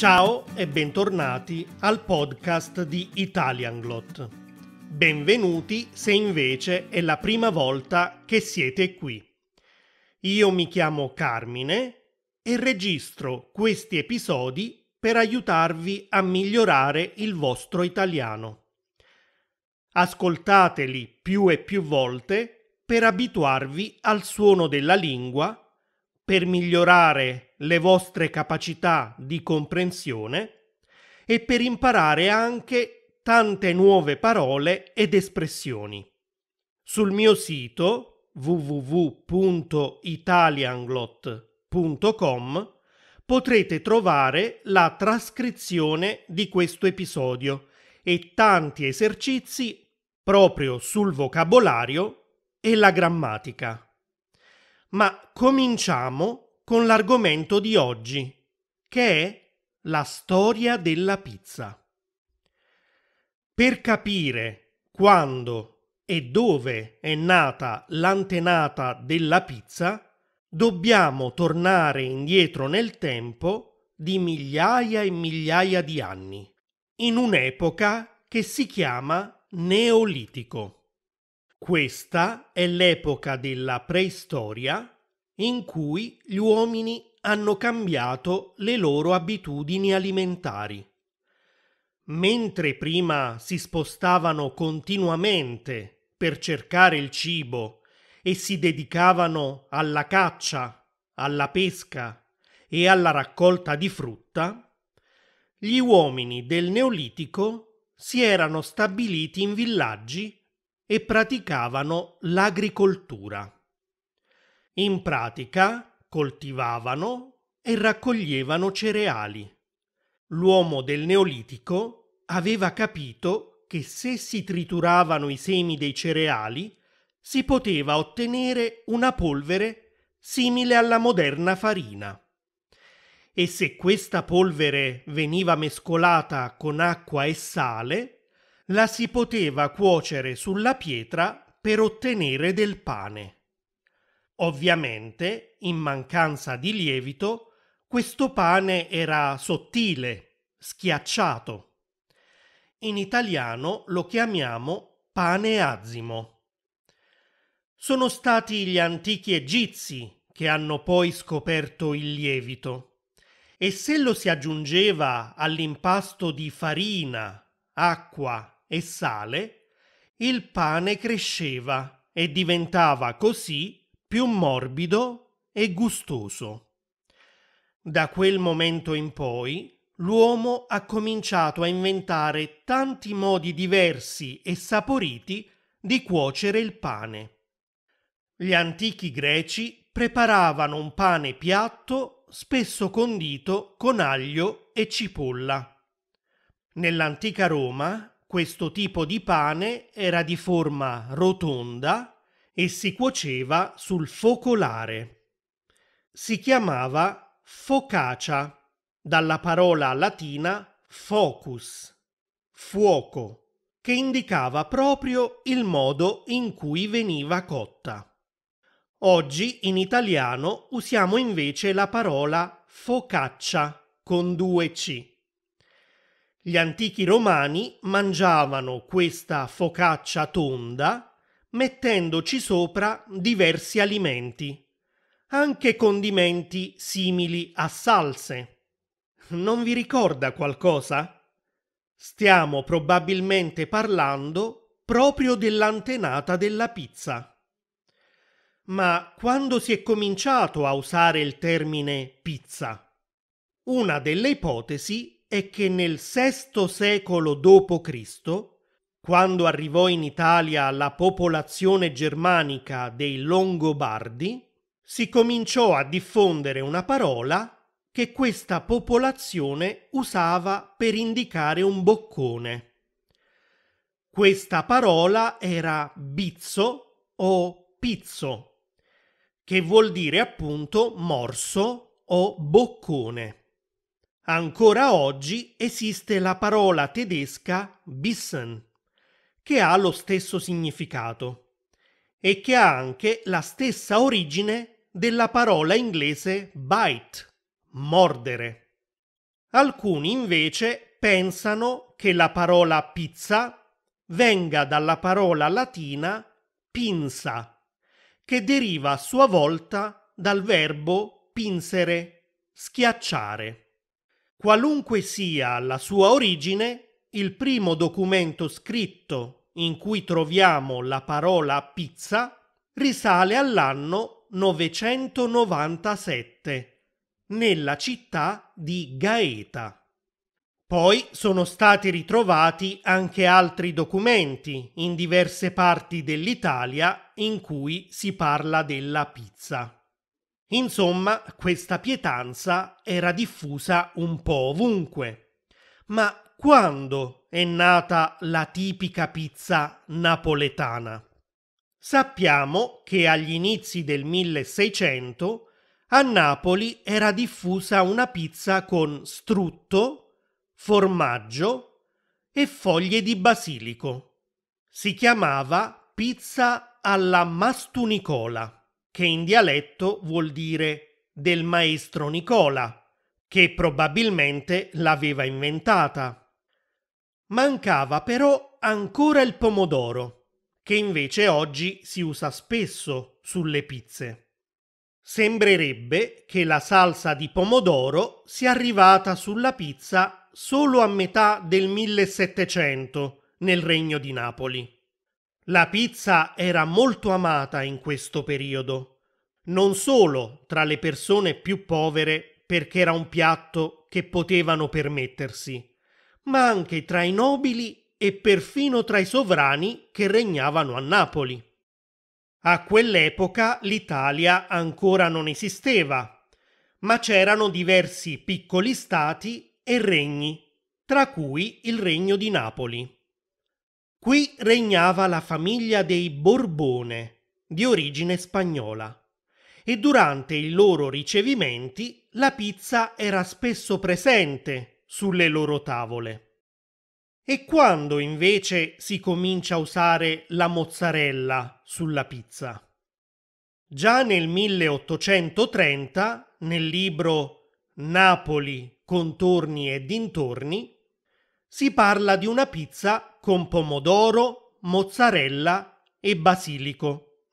Ciao e bentornati al podcast di Italianglot. Benvenuti se invece è la prima volta che siete qui. Io mi chiamo Carmine e registro questi episodi per aiutarvi a migliorare il vostro italiano. Ascoltateli più e più volte per abituarvi al suono della lingua, per migliorare le vostre capacità di comprensione e per imparare anche tante nuove parole ed espressioni. Sul mio sito www.italianglot.com potrete trovare la trascrizione di questo episodio e tanti esercizi proprio sul vocabolario e la grammatica. Ma cominciamo con l'argomento di oggi, che è la storia della pizza. Per capire quando e dove è nata l'antenata della pizza, dobbiamo tornare indietro nel tempo di migliaia e migliaia di anni, in un'epoca che si chiama Neolitico. Questa è l'epoca della preistoria in cui gli uomini hanno cambiato le loro abitudini alimentari. Mentre prima si spostavano continuamente per cercare il cibo e si dedicavano alla caccia, alla pesca e alla raccolta di frutta, gli uomini del Neolitico si erano stabiliti in villaggi e praticavano l'agricoltura. In pratica coltivavano e raccoglievano cereali. L'uomo del Neolitico aveva capito che se si trituravano i semi dei cereali si poteva ottenere una polvere simile alla moderna farina. E se questa polvere veniva mescolata con acqua e sale, la si poteva cuocere sulla pietra per ottenere del pane. Ovviamente, in mancanza di lievito, questo pane era sottile, schiacciato. In italiano lo chiamiamo pane azimo. Sono stati gli antichi egizi che hanno poi scoperto il lievito e se lo si aggiungeva all'impasto di farina, acqua e sale, il pane cresceva e diventava così più morbido e gustoso. Da quel momento in poi l'uomo ha cominciato a inventare tanti modi diversi e saporiti di cuocere il pane. Gli antichi greci preparavano un pane piatto spesso condito con aglio e cipolla. Nell'antica Roma questo tipo di pane era di forma rotonda e si cuoceva sul focolare. Si chiamava focaccia, dalla parola latina focus, fuoco, che indicava proprio il modo in cui veniva cotta. Oggi in italiano usiamo invece la parola focaccia con due C. Gli antichi romani mangiavano questa focaccia tonda mettendoci sopra diversi alimenti, anche condimenti simili a salse. Non vi ricorda qualcosa? Stiamo probabilmente parlando proprio dell'antenata della pizza. Ma quando si è cominciato a usare il termine pizza? Una delle ipotesi è che nel VI secolo d.C quando arrivò in Italia la popolazione germanica dei Longobardi, si cominciò a diffondere una parola che questa popolazione usava per indicare un boccone. Questa parola era bizzo o pizzo, che vuol dire appunto morso o boccone. Ancora oggi esiste la parola tedesca bissen che ha lo stesso significato e che ha anche la stessa origine della parola inglese bite, mordere. Alcuni invece pensano che la parola pizza venga dalla parola latina pinza, che deriva a sua volta dal verbo pinsere, schiacciare. Qualunque sia la sua origine, il primo documento scritto in cui troviamo la parola pizza risale all'anno 997 nella città di Gaeta. Poi sono stati ritrovati anche altri documenti in diverse parti dell'Italia in cui si parla della pizza. Insomma, questa pietanza era diffusa un po' ovunque. Ma quando è nata la tipica pizza napoletana. Sappiamo che agli inizi del 1600 a Napoli era diffusa una pizza con strutto, formaggio e foglie di basilico. Si chiamava pizza alla mastunicola, che in dialetto vuol dire del maestro Nicola, che probabilmente l'aveva inventata. Mancava però ancora il pomodoro, che invece oggi si usa spesso sulle pizze. Sembrerebbe che la salsa di pomodoro sia arrivata sulla pizza solo a metà del 1700 nel Regno di Napoli. La pizza era molto amata in questo periodo, non solo tra le persone più povere perché era un piatto che potevano permettersi, ma anche tra i nobili e perfino tra i sovrani che regnavano a Napoli. A quell'epoca l'Italia ancora non esisteva, ma c'erano diversi piccoli stati e regni, tra cui il regno di Napoli. Qui regnava la famiglia dei Borbone, di origine spagnola, e durante i loro ricevimenti la pizza era spesso presente, sulle loro tavole. E quando invece si comincia a usare la mozzarella sulla pizza? Già nel 1830, nel libro Napoli, contorni e dintorni, si parla di una pizza con pomodoro, mozzarella e basilico.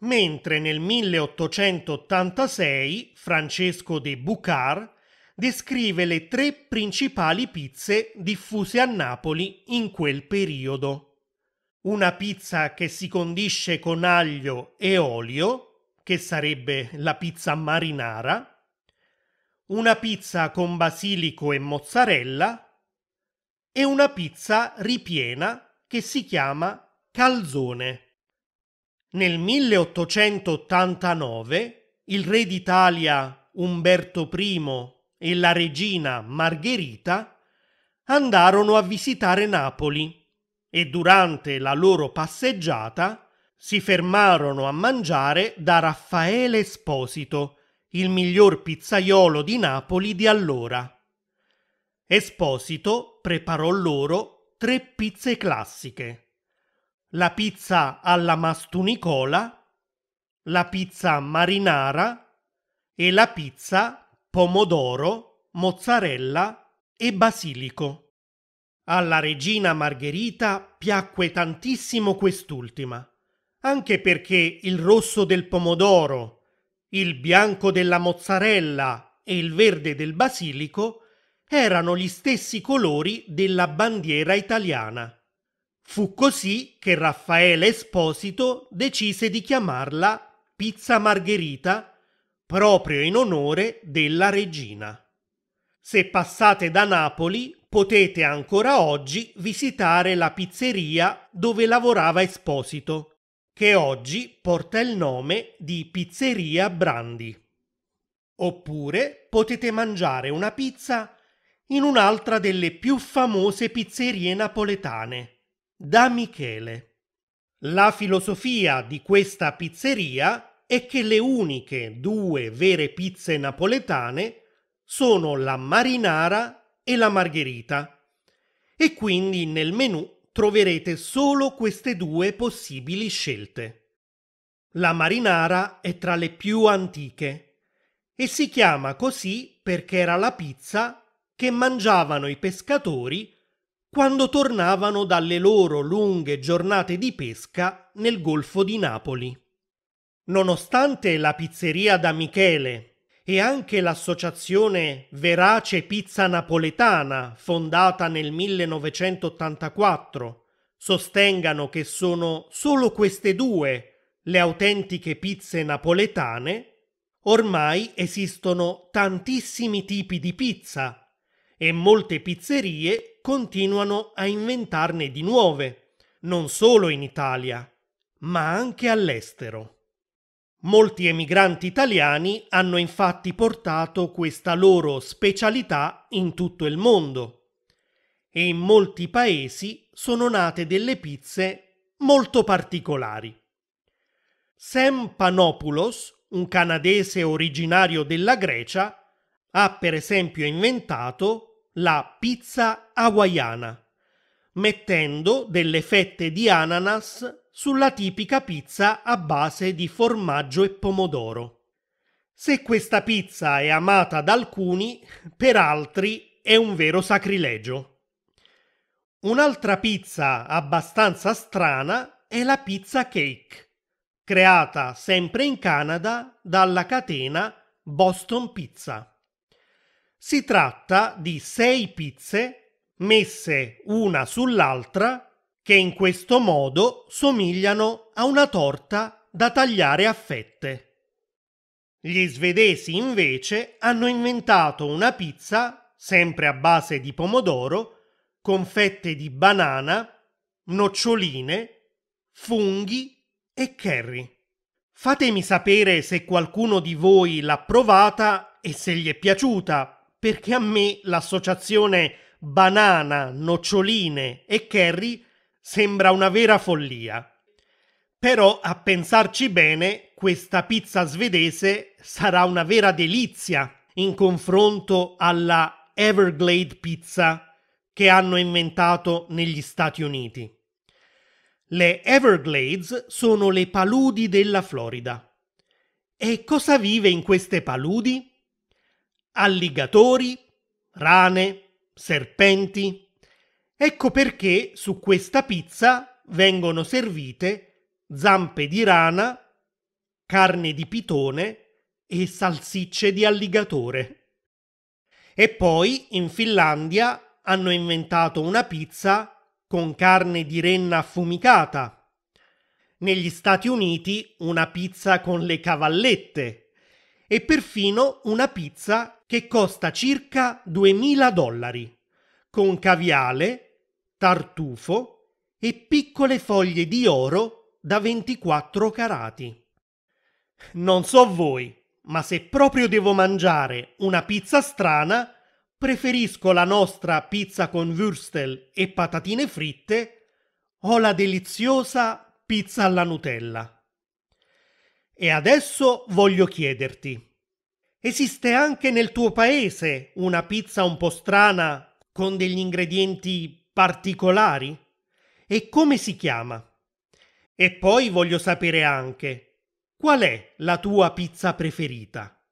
Mentre nel 1886 Francesco de Bucar descrive le tre principali pizze diffuse a Napoli in quel periodo. Una pizza che si condisce con aglio e olio, che sarebbe la pizza marinara, una pizza con basilico e mozzarella e una pizza ripiena che si chiama calzone. Nel 1889 il re d'Italia Umberto I e la regina Margherita andarono a visitare Napoli e durante la loro passeggiata si fermarono a mangiare da Raffaele Esposito, il miglior pizzaiolo di Napoli di allora. Esposito preparò loro tre pizze classiche. La pizza alla mastunicola, la pizza marinara e la pizza pomodoro, mozzarella e basilico. Alla regina Margherita piacque tantissimo quest'ultima, anche perché il rosso del pomodoro, il bianco della mozzarella e il verde del basilico erano gli stessi colori della bandiera italiana. Fu così che Raffaele Esposito decise di chiamarla pizza margherita proprio in onore della regina. Se passate da Napoli potete ancora oggi visitare la pizzeria dove lavorava Esposito, che oggi porta il nome di Pizzeria Brandi. Oppure potete mangiare una pizza in un'altra delle più famose pizzerie napoletane, da Michele. La filosofia di questa pizzeria è che le uniche due vere pizze napoletane sono la marinara e la margherita. E quindi nel menù troverete solo queste due possibili scelte. La marinara è tra le più antiche e si chiama così perché era la pizza che mangiavano i pescatori quando tornavano dalle loro lunghe giornate di pesca nel Golfo di Napoli. Nonostante la pizzeria da Michele e anche l'associazione Verace Pizza Napoletana, fondata nel 1984, sostengano che sono solo queste due le autentiche pizze napoletane, ormai esistono tantissimi tipi di pizza e molte pizzerie continuano a inventarne di nuove, non solo in Italia, ma anche all'estero. Molti emigranti italiani hanno infatti portato questa loro specialità in tutto il mondo e in molti paesi sono nate delle pizze molto particolari. Sam Panopoulos, un canadese originario della Grecia, ha per esempio inventato la pizza hawaiana, mettendo delle fette di ananas sulla tipica pizza a base di formaggio e pomodoro. Se questa pizza è amata da alcuni, per altri è un vero sacrilegio. Un'altra pizza abbastanza strana è la pizza cake, creata sempre in Canada dalla catena Boston Pizza. Si tratta di sei pizze messe una sull'altra che in questo modo somigliano a una torta da tagliare a fette. Gli svedesi invece hanno inventato una pizza, sempre a base di pomodoro, con fette di banana, noccioline, funghi e curry. Fatemi sapere se qualcuno di voi l'ha provata e se gli è piaciuta, perché a me l'associazione banana, noccioline e curry Sembra una vera follia. Però a pensarci bene, questa pizza svedese sarà una vera delizia in confronto alla Everglade Pizza che hanno inventato negli Stati Uniti. Le Everglades sono le paludi della Florida. E cosa vive in queste paludi? Alligatori, rane, serpenti, Ecco perché su questa pizza vengono servite zampe di rana, carne di pitone e salsicce di alligatore. E poi in Finlandia hanno inventato una pizza con carne di renna affumicata. Negli Stati Uniti una pizza con le cavallette e perfino una pizza che costa circa 2000 dollari, con caviale, tartufo e piccole foglie di oro da 24 carati. Non so voi, ma se proprio devo mangiare una pizza strana, preferisco la nostra pizza con würstel e patatine fritte o la deliziosa pizza alla Nutella. E adesso voglio chiederti, esiste anche nel tuo paese una pizza un po' strana con degli ingredienti particolari? E come si chiama? E poi voglio sapere anche qual è la tua pizza preferita?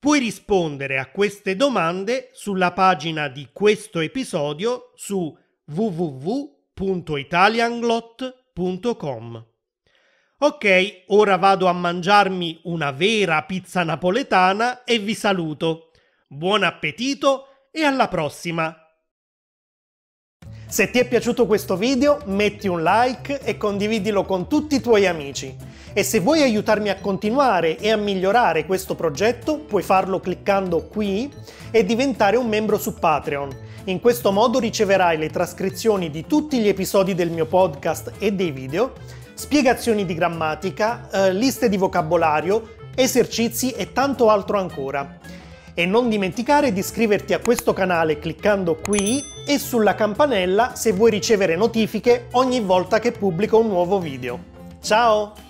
Puoi rispondere a queste domande sulla pagina di questo episodio su www.italianglot.com. Ok, ora vado a mangiarmi una vera pizza napoletana e vi saluto. Buon appetito e alla prossima! Se ti è piaciuto questo video metti un like e condividilo con tutti i tuoi amici. E se vuoi aiutarmi a continuare e a migliorare questo progetto puoi farlo cliccando qui e diventare un membro su Patreon. In questo modo riceverai le trascrizioni di tutti gli episodi del mio podcast e dei video, spiegazioni di grammatica, eh, liste di vocabolario, esercizi e tanto altro ancora e non dimenticare di iscriverti a questo canale cliccando qui e sulla campanella se vuoi ricevere notifiche ogni volta che pubblico un nuovo video. Ciao!